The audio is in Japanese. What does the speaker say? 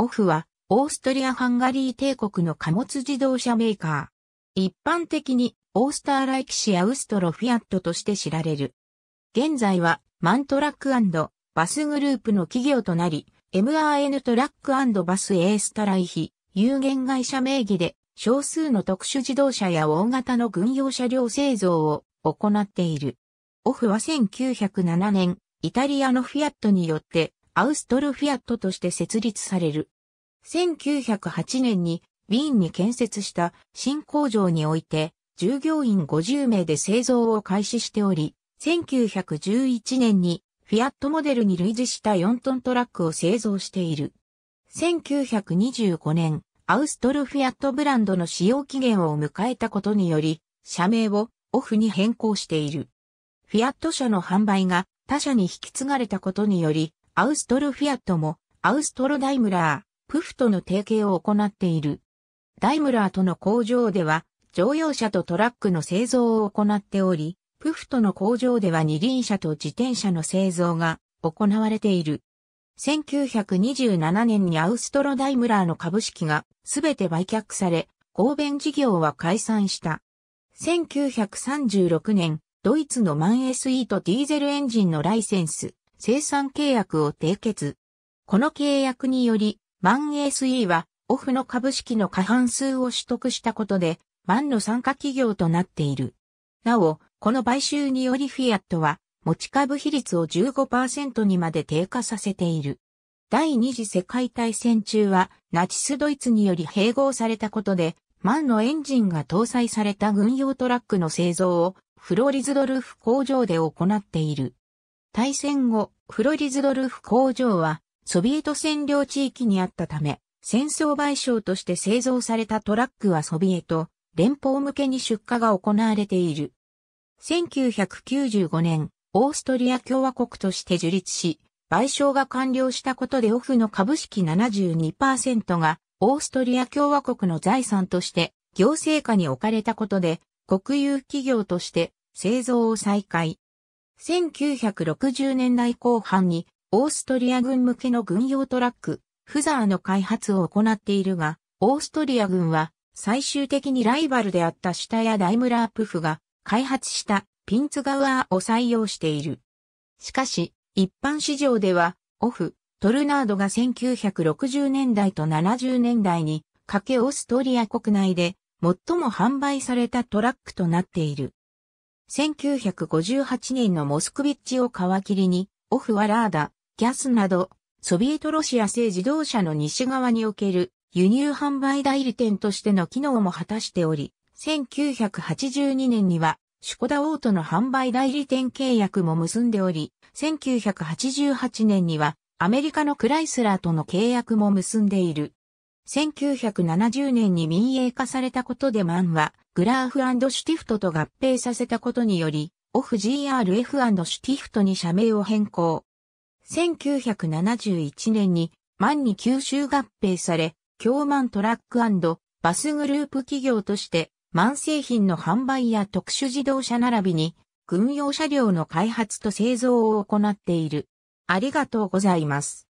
オフは、オーストリア・ハンガリー帝国の貨物自動車メーカー。一般的に、オースターライキシアウストロフィアットとして知られる。現在は、マントラックバスグループの企業となり、MRN トラックバスエースタライヒ、有限会社名義で、少数の特殊自動車や大型の軍用車両製造を行っている。オフは1907年、イタリアのフィアットによって、アウストロフィアットとして設立される。1908年にウィーンに建設した新工場において従業員50名で製造を開始しており、1911年にフィアットモデルに類似した4トントラックを製造している。1925年、アウストルフィアットブランドの使用期限を迎えたことにより、社名をオフに変更している。フィアット社の販売が他社に引き継がれたことにより、アウストルフィアットもアウストロダイムラー、プフとの提携を行っている。ダイムラーとの工場では、乗用車とトラックの製造を行っており、プフとの工場では二輪車と自転車の製造が行われている。1927年にアウストロダイムラーの株式がすべて売却され、合弁事業は解散した。1936年、ドイツのマン SE とディーゼルエンジンのライセンス、生産契約を締結。この契約により、マン SE は、オフの株式の過半数を取得したことで、マンの参加企業となっている。なお、この買収によりフィアットは、持ち株比率を15%にまで低下させている。第二次世界大戦中は、ナチスドイツにより併合されたことで、マンのエンジンが搭載された軍用トラックの製造を、フロリズドルフ工場で行っている。大戦後、フロリズドルフ工場は、ソビエト占領地域にあったため、戦争賠償として製造されたトラックはソビエト、連邦向けに出荷が行われている。1995年、オーストリア共和国として樹立し、賠償が完了したことでオフの株式72%がオーストリア共和国の財産として行政下に置かれたことで国有企業として製造を再開。1960年代後半にオーストリア軍向けの軍用トラック、フザーの開発を行っているが、オーストリア軍は最終的にライバルであったシュタやダイムラープフが開発したピンツガウアーを採用している。しかし、一般市場では、オフ、トルナードが1960年代と70年代に、かけオーストリア国内で最も販売されたトラックとなっている。1958年のモスクビッチを皮切りに、オフはラーダ、ギャスなど、ソビエトロシア製自動車の西側における輸入販売代理店としての機能も果たしており、1982年には、シュコダオートの販売代理店契約も結んでおり、1988年にはアメリカのクライスラーとの契約も結んでいる。1970年に民営化されたことでマンは、グラーフシュティフトと合併させたことにより、オフ GRF シュティフトに社名を変更。1971年に万に吸収合併され、京万トラックバスグループ企業として万製品の販売や特殊自動車並びに軍用車両の開発と製造を行っている。ありがとうございます。